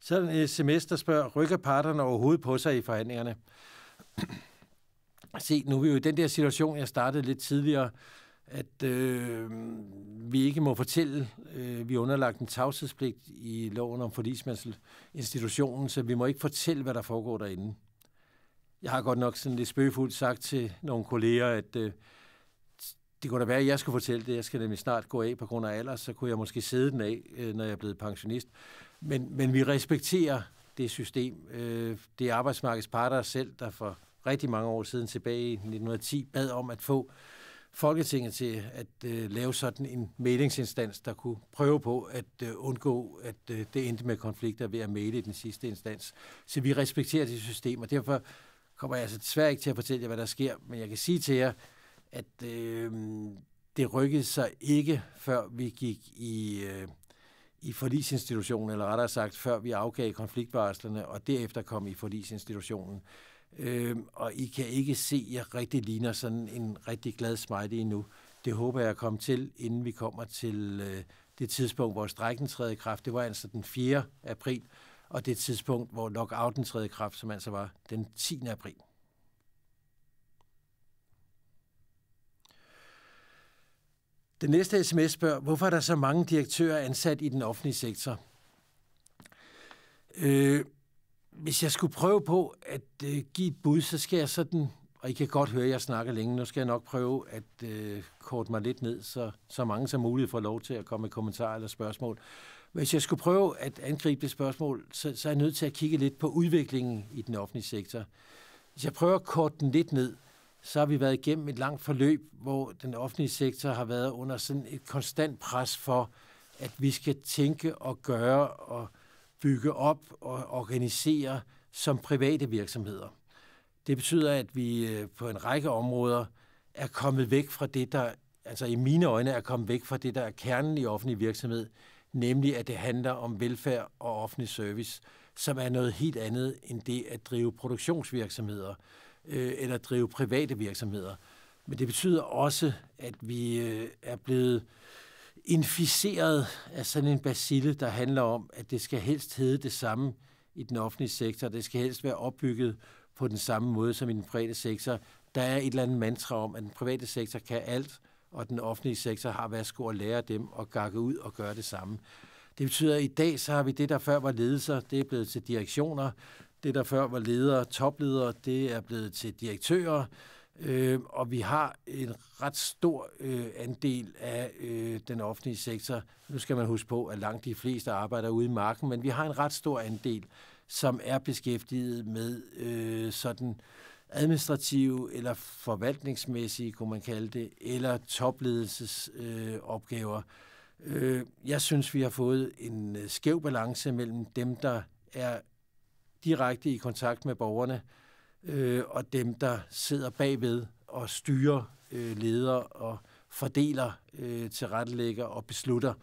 Sådan et semester spørger, rykker parterne overhovedet på sig i forhandlingerne? Se, nu er vi jo i den der situation, jeg startede lidt tidligere, at øh, vi ikke må fortælle, øh, vi er underlagt en tavshedspligt i loven om forlismandsinstitutionen, så vi må ikke fortælle, hvad der foregår derinde. Jeg har godt nok sådan lidt spøgefuldt sagt til nogle kolleger, at øh, det kunne da være, at jeg skulle fortælle det. Jeg skal nemlig snart gå af på grund af alder, så kunne jeg måske sidde den af, øh, når jeg er blevet pensionist. Men, men vi respekterer det system. Øh, det er arbejdsmarkedets parter selv, der for rigtig mange år siden tilbage i 1910 bad om at få Folketinget til at øh, lave sådan en mælingsinstans, der kunne prøve på at undgå, at det endte med konflikter ved at mæle i den sidste instans. Så vi respekterer det system, og derfor kommer jeg altså desværre ikke til at fortælle jer, hvad der sker, men jeg kan sige til jer, at øh, det rykkede sig ikke, før vi gik i, øh, i forlisinstitutionen, eller rettere sagt, før vi afgav konfliktvarslerne, og derefter kom i forlisinstitutionen. Øh, og I kan ikke se, at jeg rigtig ligner sådan en rigtig glad smiley endnu. Det håber jeg at komme til, inden vi kommer til øh, det tidspunkt, hvor strækken træder i kraft. Det var altså den 4. april, og det tidspunkt, hvor lockouten træder i kraft, som altså var den 10. april. Den næste sms spørger, hvorfor er der så mange direktører ansat i den offentlige sektor? Øh, hvis jeg skulle prøve på at øh, give et bud, så skal jeg sådan, og I kan godt høre, at jeg snakker længe, nu skal jeg nok prøve at øh, korte mig lidt ned, så, så mange som muligt får lov til at komme med kommentarer eller spørgsmål. Hvis jeg skulle prøve at angribe det spørgsmål, så, så er jeg nødt til at kigge lidt på udviklingen i den offentlige sektor. Hvis jeg prøver at korte den lidt ned, så har vi været igennem et langt forløb, hvor den offentlige sektor har været under sådan et konstant pres for, at vi skal tænke og gøre og bygge op og organisere som private virksomheder. Det betyder, at vi øh, på en række områder er kommet væk fra det, der, altså i mine øjne er kommet væk fra det, der er kernen i offentlig virksomhed, nemlig at det handler om velfærd og offentlig service, som er noget helt andet end det at drive produktionsvirksomheder, øh, eller drive private virksomheder. Men det betyder også, at vi øh, er blevet inficeret af sådan en basille, der handler om, at det skal helst hedde det samme i den offentlige sektor. Det skal helst være opbygget på den samme måde som i den private sektor. Der er et eller andet mantra om, at den private sektor kan alt, og den offentlige sektor har værsgo at lære dem og gakke ud og gøre det samme. Det betyder, at i dag så har vi det, der før var ledelser, det er blevet til direktioner. Det, der før var ledere, topledere, det er blevet til direktører, øh, og vi har en ret stor øh, andel af øh, den offentlige sektor. Nu skal man huske på, at langt de fleste arbejder ude i marken, men vi har en ret stor andel, som er beskæftiget med øh, sådan administrative eller forvaltningsmæssige, kunne man kalde det, eller topledelsesopgaver. Øh, øh, jeg synes, vi har fået en øh, skæv balance mellem dem, der er direkte i kontakt med borgerne, øh, og dem, der sidder bagved og styrer, øh, leder og fordeler, øh, tilrettelægger og beslutter.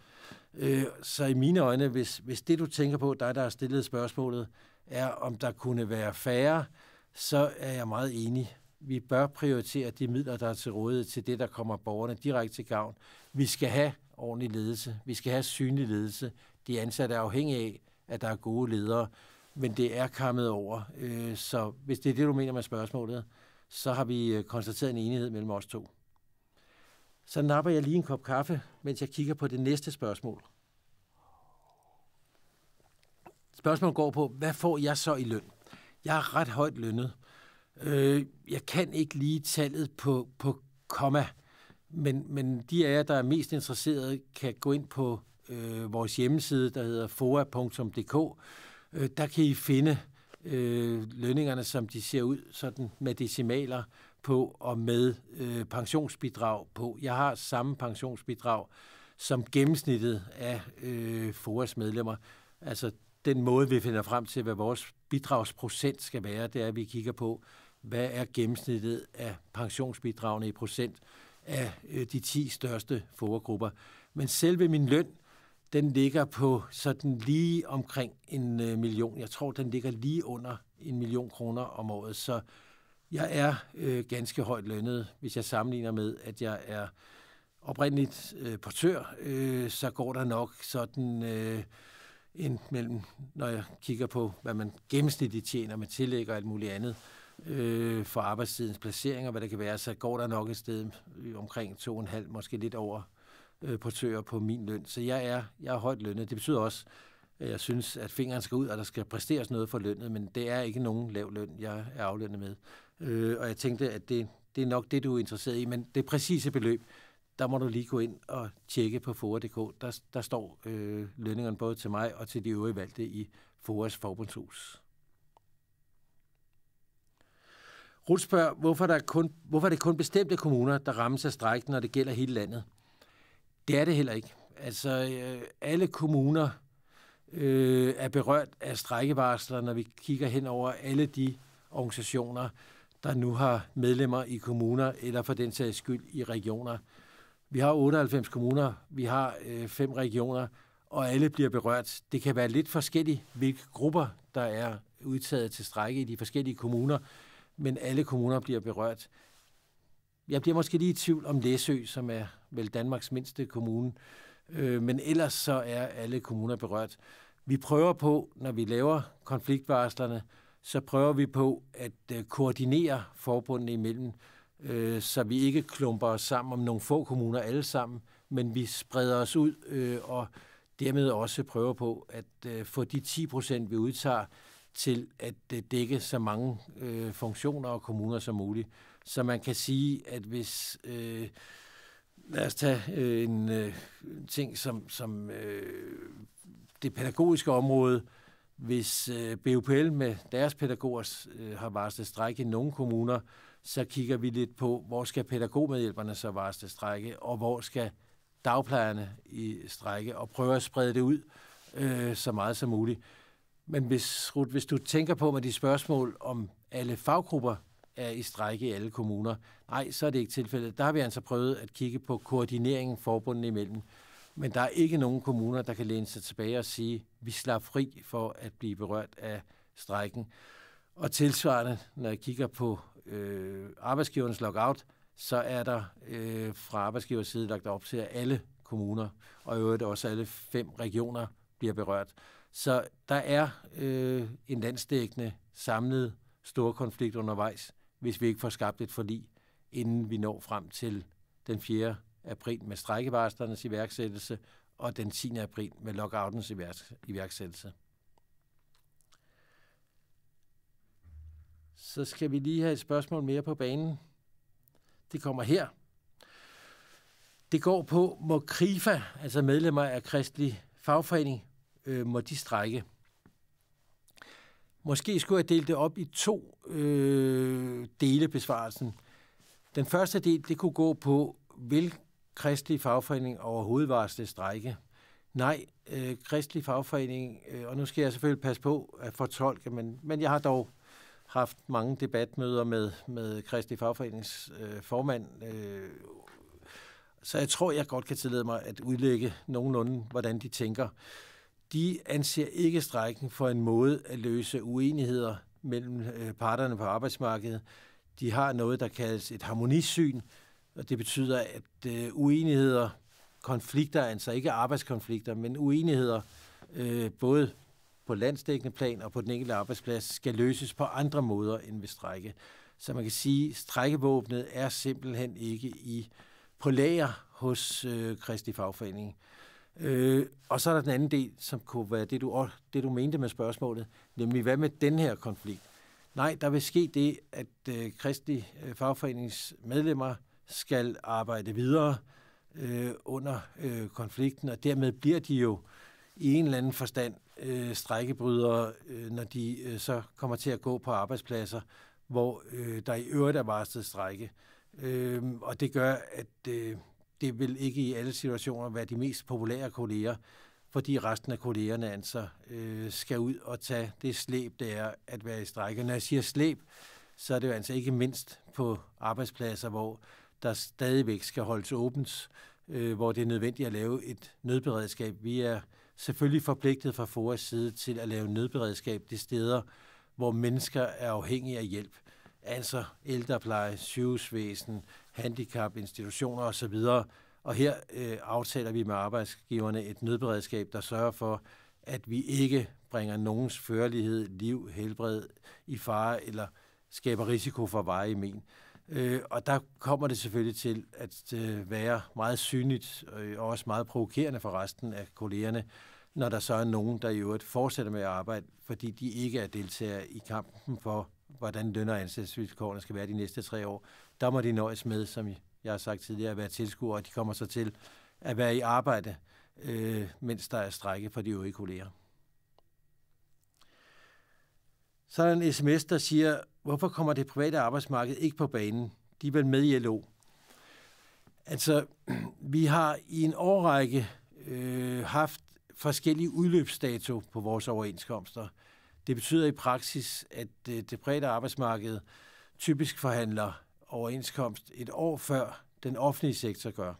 Øh, så i mine øjne, hvis, hvis det du tænker på, dig der har stillet spørgsmålet, er om der kunne være færre, så er jeg meget enig. Vi bør prioritere de midler, der er til rådighed til det, der kommer borgerne direkte til gavn. Vi skal have ordentlig ledelse. Vi skal have synlig ledelse. De ansatte er afhængige af, at der er gode ledere men det er kammet over. Øh, så hvis det er det, du mener med spørgsmålet, så har vi øh, konstateret en enighed mellem os to. Så napper jeg lige en kop kaffe, mens jeg kigger på det næste spørgsmål. Spørgsmålet går på, hvad får jeg så i løn? Jeg er ret højt lønnet. Øh, jeg kan ikke lige tallet på, på komma, men, men de af jer, der er mest interesserede, kan gå ind på øh, vores hjemmeside, der hedder foa.dk, øh, der kan I finde øh, lønningerne, som de ser ud sådan med decimaler på og med øh, pensionsbidrag på. Jeg har samme pensionsbidrag som gennemsnittet af øh, FOAs medlemmer. Altså den måde, vi finder frem til, hvad vores bidragsprocent skal være, det er, at vi kigger på, hvad er gennemsnittet af pensionsbidragene i procent af øh, de 10 største foregrupper. Men selve min løn den ligger på sådan lige omkring en øh, million. Jeg tror, den ligger lige under en million kroner om året. Så jeg er øh, ganske højt lønnet, hvis jeg sammenligner med, at jeg er oprindeligt øh, portør, øh, så går der nok sådan øh, ind mellem, når jeg kigger på, hvad man gennemsnitligt tjener med tillæg og alt muligt andet øh, for arbejdstidens placering og hvad der kan være, så går der nok et sted omkring 2,5, måske lidt over øh, portører på min løn. Så jeg er, jeg er højt lønnet. Det betyder også, at jeg synes, at fingeren skal ud, og der skal præsteres noget for lønnet, men det er ikke nogen lav løn, jeg er aflønnet med. Øh, og jeg tænkte, at det, det er nok det, du er interesseret i, men det præcise beløb, der må du lige gå ind og tjekke på fora.dk. Der, der står øh, lønningerne både til mig og til de øvrige valgte i Foras forbundshus. Rutsberg, hvorfor, der kun, hvorfor er det kun bestemte kommuner, der rammes af strækken, når det gælder hele landet? Det er det heller ikke. Altså, øh, alle kommuner øh, er berørt af strækkevarsler, når vi kigger hen over alle de organisationer, der nu har medlemmer i kommuner, eller for den sags skyld i regioner. Vi har 98 kommuner, vi har øh, fem regioner, og alle bliver berørt. Det kan være lidt forskelligt, hvilke grupper, der er udtaget til strække i de forskellige kommuner, men alle kommuner bliver berørt jeg bliver måske lige i tvivl om Læsø, som er vel Danmarks mindste kommune, øh, men ellers så er alle kommuner berørt. Vi prøver på, når vi laver konfliktvarslerne, så prøver vi på at øh, koordinere forbundene imellem, øh, så vi ikke klumper os sammen om nogle få kommuner alle sammen, men vi spreder os ud og dermed også prøver på at få de 10 procent, vi udtager, til at dække så mange funktioner og kommuner som muligt. Så man kan sige, at hvis... Øh, lad os tage øh, en øh, ting som, som øh, det pædagogiske område. Hvis øh, BUPL med deres pædagoger øh, har varslet strække i nogle kommuner, så kigger vi lidt på, hvor skal pædagogmedhjælperne så varsle strække, og hvor skal dagplejerne i strække, og prøver at sprede det ud øh, så meget som muligt. Men hvis, Ruth, hvis du tænker på med de spørgsmål, om alle faggrupper er i strække i alle kommuner. Nej, så er det ikke tilfældet. Der har vi altså prøvet at kigge på koordineringen forbundet imellem. Men der er ikke nogen kommuner, der kan læne sig tilbage og sige, vi slår fri for at blive berørt af strækken. Og tilsvarende, når jeg kigger på øh, arbejdsgivernes lockout, så er der øh, fra arbejdsgivers side lagt op til, at alle kommuner, og i øvrigt også alle fem regioner, bliver berørt. Så der er øh, en landsdækkende samlet stor konflikt undervejs hvis vi ikke får skabt et forlig, inden vi når frem til den 4. april med strækkevarslernes iværksættelse og den 10. april med lockoutens iværksættelse. Så skal vi lige have et spørgsmål mere på banen. Det kommer her. Det går på, må KRIFA, altså medlemmer af Kristelig Fagforening, øh, må de strække? Måske skulle jeg dele det op i to øh, dele besvarelsen. Den første del, det kunne gå på, vil kristelig fagforening overhovedet varsle strække? Nej, øh, kristelig fagforening, øh, og nu skal jeg selvfølgelig passe på at fortolke, men, men jeg har dog haft mange debatmøder med, med kristelig fagforenings øh, formand, øh, så jeg tror, jeg godt kan tillade mig at udlægge nogenlunde, hvordan de tænker de anser ikke strækken for en måde at løse uenigheder mellem øh, parterne på arbejdsmarkedet. De har noget, der kaldes et harmonisyn, og det betyder, at øh, uenigheder, konflikter, altså ikke arbejdskonflikter, men uenigheder, øh, både på landsdækkende plan og på den enkelte arbejdsplads, skal løses på andre måder end ved strække. Så man kan sige, at strækkevåbnet er simpelthen ikke i, på lager hos øh, Kristi Fagforening. Øh, og så er der den anden del, som kunne være det du, det, du mente med spørgsmålet, nemlig hvad med den her konflikt? Nej, der vil ske det, at øh, kristelige øh, fagforeningsmedlemmer skal arbejde videre øh, under øh, konflikten, og dermed bliver de jo i en eller anden forstand øh, strækkebrydere, øh, når de øh, så kommer til at gå på arbejdspladser, hvor øh, der i øvrigt er varslet strække. Øh, og det gør, at øh, det vil ikke i alle situationer være de mest populære kolleger, fordi resten af kollegerne altså øh, skal ud og tage det slæb, det er at være i strække. Når jeg siger slæb, så er det jo altså ikke mindst på arbejdspladser, hvor der stadigvæk skal holdes åbent, øh, hvor det er nødvendigt at lave et nødberedskab. Vi er selvfølgelig forpligtet fra FOAs side til at lave nødberedskab de steder, hvor mennesker er afhængige af hjælp. Altså ældrepleje, sygehusvæsen, handicapinstitutioner osv. Og her øh, aftaler vi med arbejdsgiverne et nødberedskab, der sørger for, at vi ikke bringer nogens førlighed, liv, helbred i fare eller skaber risiko for veje men. Øh, og der kommer det selvfølgelig til at øh, være meget synligt øh, og også meget provokerende for resten af kollegerne, når der så er nogen, der i øvrigt fortsætter med at arbejde, fordi de ikke er deltagere i kampen for hvordan løn- og ansættelsesvilkårene skal være de næste tre år, der må de nøjes med, som jeg har sagt tidligere, at være tilskuere, og de kommer så til at være i arbejde, øh, mens der er strække for de øvrige kolleger. Så er der en sms, der siger, hvorfor kommer det private arbejdsmarked ikke på banen? De er vel med i LO. Altså, vi har i en årrække øh, haft forskellige udløbsdato på vores overenskomster. Det betyder i praksis, at øh, det private arbejdsmarked typisk forhandler overenskomst et år før den offentlige sektor gør.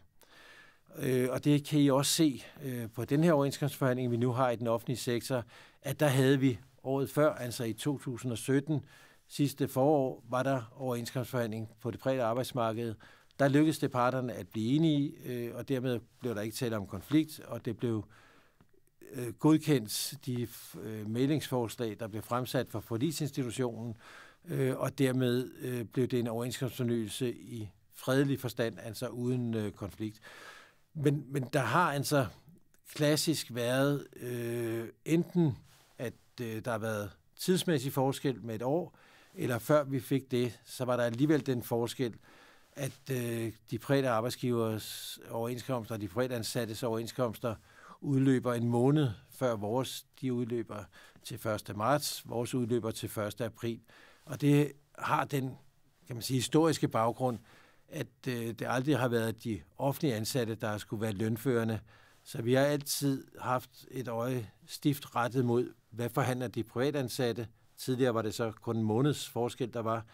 Øh, og det kan I også se øh, på den her overenskomstforhandling, vi nu har i den offentlige sektor, at der havde vi året før, altså i 2017, sidste forår, var der overenskomstforhandling på det private arbejdsmarked. Der lykkedes det parterne at blive enige, og dermed blev der ikke tale om konflikt, og det blev øh, godkendt de øh, meldingsforslag, der blev fremsat for forlisinstitutionen, øh, og dermed øh, blev det en overenskomstfornyelse i fredelig forstand, altså uden øh, konflikt. Men, men der har altså klassisk været øh, enten, at øh, der har været tidsmæssig forskel med et år, eller før vi fik det, så var der alligevel den forskel, at øh, de private arbejdsgivers overenskomster, og de private ansattes overenskomster, øh, udløber en måned før vores. De udløber til 1. marts, vores udløber til 1. april. Og det har den kan man sige, historiske baggrund, at øh, det aldrig har været de offentlige ansatte, der skulle være lønførende. Så vi har altid haft et øje stift rettet mod, hvad forhandler de privatansatte. Tidligere var det så kun en måneds forskel, der var.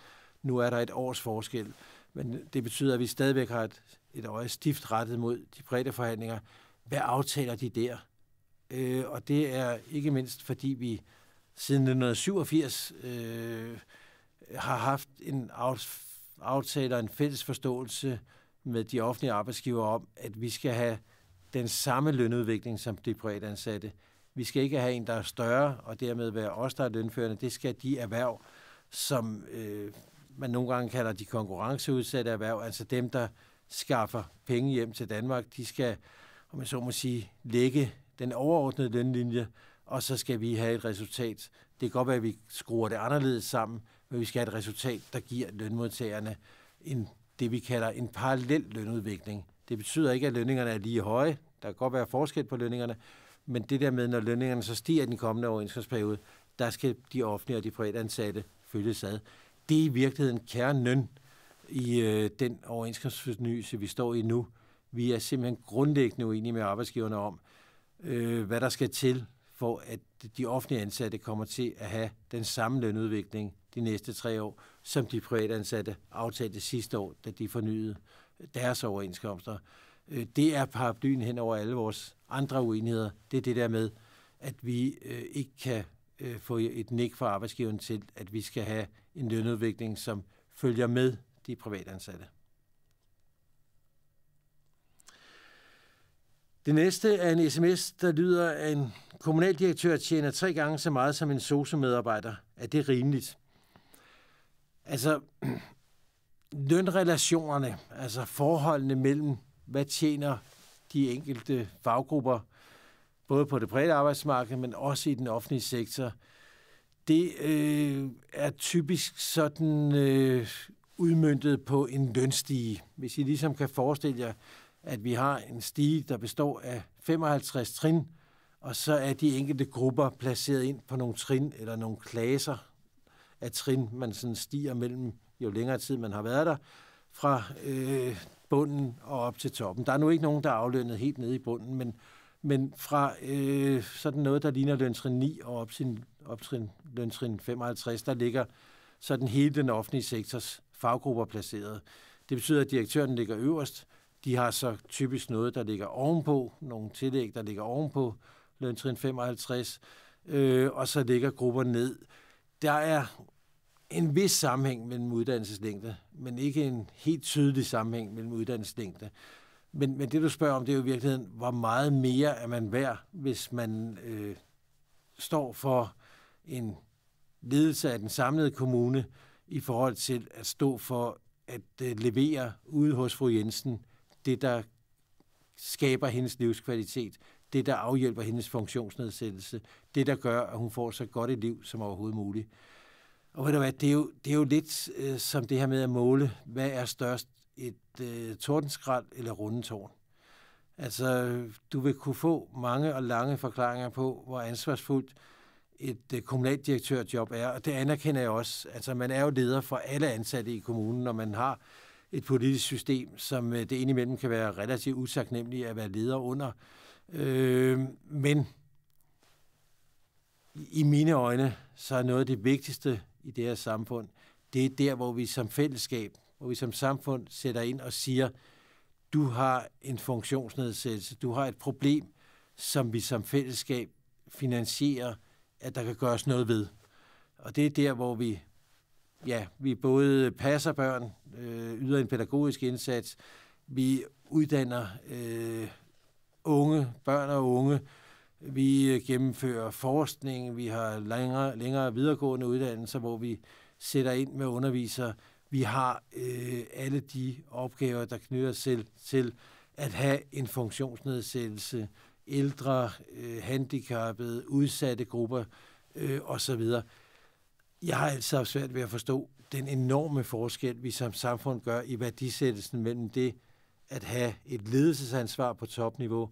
Nu er der et års forskel. Men det betyder, at vi stadigvæk har et, et øje stift rettet mod de private forhandlinger, hvad aftaler de der? Øh, og det er ikke mindst, fordi vi siden 1987 øh, har haft en aftale og en fælles forståelse med de offentlige arbejdsgiver om, at vi skal have den samme lønudvikling som de private ansatte. Vi skal ikke have en, der er større, og dermed være os, der er lønførende. Det skal de erhverv, som øh, man nogle gange kalder de konkurrenceudsatte erhverv, altså dem, der skaffer penge hjem til Danmark, de skal om man så må sige, lægge den overordnede lønlinje, og så skal vi have et resultat. Det kan godt være, at vi skruer det anderledes sammen, men vi skal have et resultat, der giver lønmodtagerne en, det, vi kalder en parallel lønudvikling. Det betyder ikke, at lønningerne er lige høje. Der kan godt være forskel på lønningerne, men det der med, når lønningerne så stiger i den kommende overenskomstperiode, der skal de offentlige og de private ansatte følges ad. Det er i virkeligheden kernen i øh, den overenskomstfornyelse, vi står i nu, vi er simpelthen grundlæggende uenige med arbejdsgiverne om, øh, hvad der skal til for, at de offentlige ansatte kommer til at have den samme lønudvikling de næste tre år, som de privatansatte aftalte sidste år, da de fornyede deres overenskomster. Øh, det er paraplyen hen over alle vores andre uenigheder. Det er det der med, at vi øh, ikke kan øh, få et nik fra arbejdsgiveren til, at vi skal have en lønudvikling, som følger med de privatansatte. Det næste er en sms, der lyder, at en kommunaldirektør tjener tre gange så meget som en sociomedarbejder. Er det rimeligt? Altså, lønrelationerne, altså forholdene mellem, hvad tjener de enkelte faggrupper, både på det private arbejdsmarked, men også i den offentlige sektor, det øh, er typisk sådan øh, udmyndtet på en lønstige. Hvis I ligesom kan forestille jer, at vi har en stige, der består af 55 trin, og så er de enkelte grupper placeret ind på nogle trin eller nogle klasser af trin, man sådan stiger mellem, jo længere tid man har været der, fra øh, bunden og op til toppen. Der er nu ikke nogen, der er aflønnet helt nede i bunden, men, men fra øh, sådan noget, der ligner løntrin 9 og op til op trin, løntrin 55, der ligger sådan hele den offentlige sektors faggrupper placeret. Det betyder, at direktøren ligger øverst, de har så typisk noget, der ligger ovenpå, nogle tillæg, der ligger ovenpå løntrin 55, øh, og så ligger grupper ned. Der er en vis sammenhæng mellem uddannelseslængde, men ikke en helt tydelig sammenhæng mellem uddannelseslængde. Men, men det, du spørger om, det er jo i virkeligheden, hvor meget mere er man værd, hvis man øh, står for en ledelse af den samlede kommune i forhold til at stå for at øh, levere ude hos fru Jensen det, der skaber hendes livskvalitet, det, der afhjælper hendes funktionsnedsættelse, det, der gør, at hun får så godt et liv som overhovedet muligt. Og ved du hvad, det er jo, det er jo lidt øh, som det her med at måle, hvad er størst, et øh, tordenskrald eller rundetårn? Altså, du vil kunne få mange og lange forklaringer på, hvor ansvarsfuldt et øh, kommunaldirektørjob er, og det anerkender jeg også. Altså, man er jo leder for alle ansatte i kommunen, når man har øh, et politisk system, som øh, det indimellem kan være relativt utaknemmeligt at være leder under. Øh, men i mine øjne, så er noget af det vigtigste i det her samfund, det er der, hvor vi som fællesskab, hvor vi som samfund sætter ind og siger, du har en funktionsnedsættelse, du har et problem, som vi som fællesskab finansierer, at der kan gøres noget ved. Og det er der, hvor vi ja, vi både passer børn, øh, yder en pædagogisk indsats, vi uddanner øh, unge, børn og unge, vi øh, gennemfører forskning, vi har længere, længere videregående uddannelser, hvor vi sætter ind med undervisere. Vi har øh, alle de opgaver, der knytter sig til, til at have en funktionsnedsættelse, ældre, øh, handicappede, udsatte grupper øh, osv. Jeg har altid haft svært ved at forstå den enorme forskel, vi som samfund gør i værdisættelsen mellem det at have et ledelsesansvar på topniveau,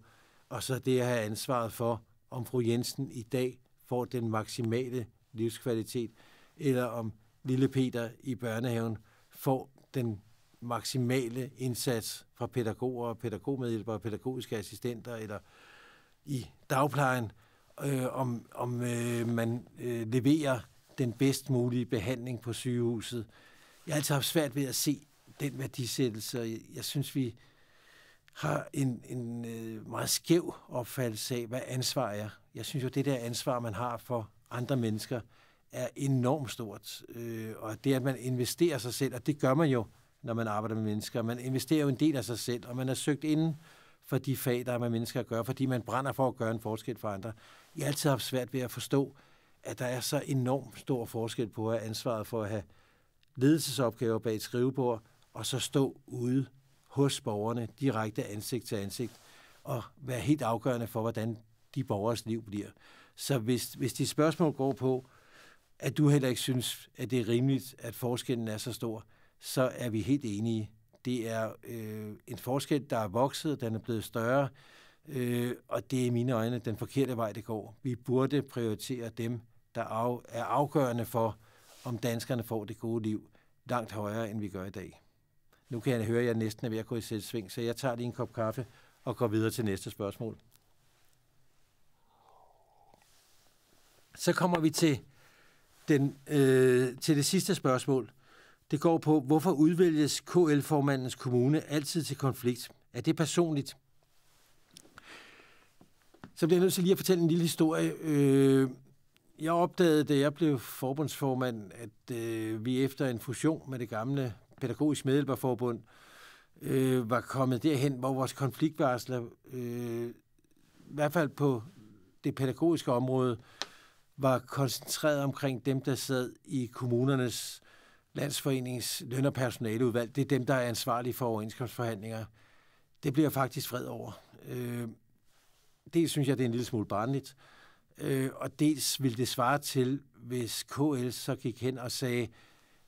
og så det at have ansvaret for, om fru Jensen i dag får den maksimale livskvalitet, eller om lille Peter i børnehaven får den maksimale indsats fra pædagoger, pædagogmedhjælpere, pædagogiske assistenter, eller i dagplejen, øh, om, om øh, man øh, leverer den bedst mulige behandling på sygehuset. Jeg har altid haft svært ved at se den værdisættelse, jeg synes, vi har en, en øh, meget skæv opfattelse af, hvad ansvar er. Jeg synes jo, det der ansvar, man har for andre mennesker, er enormt stort. Øh, og det, at man investerer sig selv, og det gør man jo, når man arbejder med mennesker. Man investerer jo en del af sig selv, og man er søgt inden for de fag, der er med mennesker at gøre, fordi man brænder for at gøre en forskel for andre. Jeg har altid haft svært ved at forstå, at der er så enormt stor forskel på at have ansvaret for at have ledelsesopgaver bag et skrivebord, og så stå ude hos borgerne direkte ansigt til ansigt, og være helt afgørende for, hvordan de borgers liv bliver. Så hvis, hvis de spørgsmål går på, at du heller ikke synes, at det er rimeligt, at forskellen er så stor, så er vi helt enige. Det er øh, en forskel, der er vokset, den er blevet større, Øh, og det er i mine øjne den forkerte vej, det går. Vi burde prioritere dem, der af, er afgørende for, om danskerne får det gode liv, langt højere, end vi gør i dag. Nu kan jeg høre, at jeg næsten er ved at gå i selvsving, så jeg tager lige en kop kaffe og går videre til næste spørgsmål. Så kommer vi til, den, øh, til det sidste spørgsmål. Det går på, hvorfor udvælges KL-formandens kommune altid til konflikt? Er det personligt? så bliver jeg nødt til lige at fortælle en lille historie. Øh, jeg opdagede, da jeg blev forbundsformand, at øh, vi efter en fusion med det gamle pædagogisk medhjælperforbund, øh, var kommet derhen, hvor vores konfliktvarsler, øh, i hvert fald på det pædagogiske område, var koncentreret omkring dem, der sad i kommunernes landsforenings løn- og personaleudvalg. Det er dem, der er ansvarlige for overenskomstforhandlinger. Det bliver jeg faktisk fred over. Øh, dels synes jeg, det er en lille smule barnligt, øh, og dels vil det svare til, hvis KL så gik hen og sagde,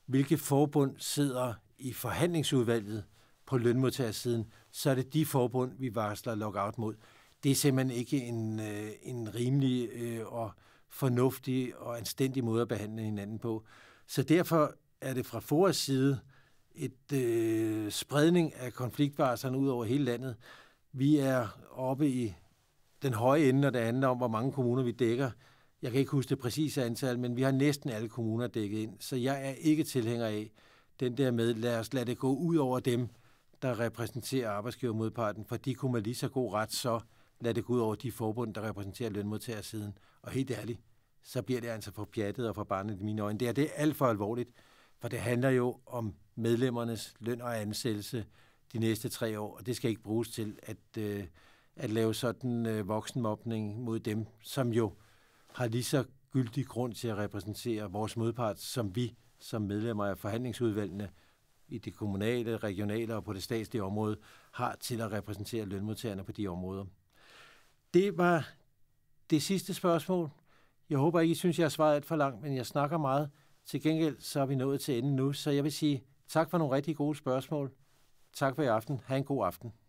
hvilke forbund sidder i forhandlingsudvalget på lønmodtagersiden, så er det de forbund, vi varsler lockout mod. Det er simpelthen ikke en, øh, en rimelig øh, og fornuftig og anstændig måde at behandle hinanden på. Så derfor er det fra FOAs side et øh, spredning af konfliktvarslerne ud over hele landet. Vi er oppe i den høje ende, når det handler om, hvor mange kommuner vi dækker. Jeg kan ikke huske det præcise antal, men vi har næsten alle kommuner dækket ind. Så jeg er ikke tilhænger af den der med, lad os lade det gå ud over dem, der repræsenterer arbejdsgivermodparten, for de kunne med lige så god ret så lade det gå ud over de forbund, der repræsenterer lønmodtagersiden. Og helt ærligt, så bliver det altså for pjattet og for barnet i mine øjne. Det er, det er alt for alvorligt, for det handler jo om medlemmernes løn og ansættelse de næste tre år, og det skal ikke bruges til, at øh, at lave sådan øh, voksenmobning mod dem, som jo har lige så gyldig grund til at repræsentere vores modpart, som vi som medlemmer af forhandlingsudvalgene i det kommunale, regionale og på det statslige område har til at repræsentere lønmodtagerne på de områder. Det var det sidste spørgsmål. Jeg håber ikke, I synes, jeg har svaret alt for langt, men jeg snakker meget. Til gengæld så er vi nået til enden nu, så jeg vil sige tak for nogle rigtig gode spørgsmål. Tak for i aften. Ha' en god aften.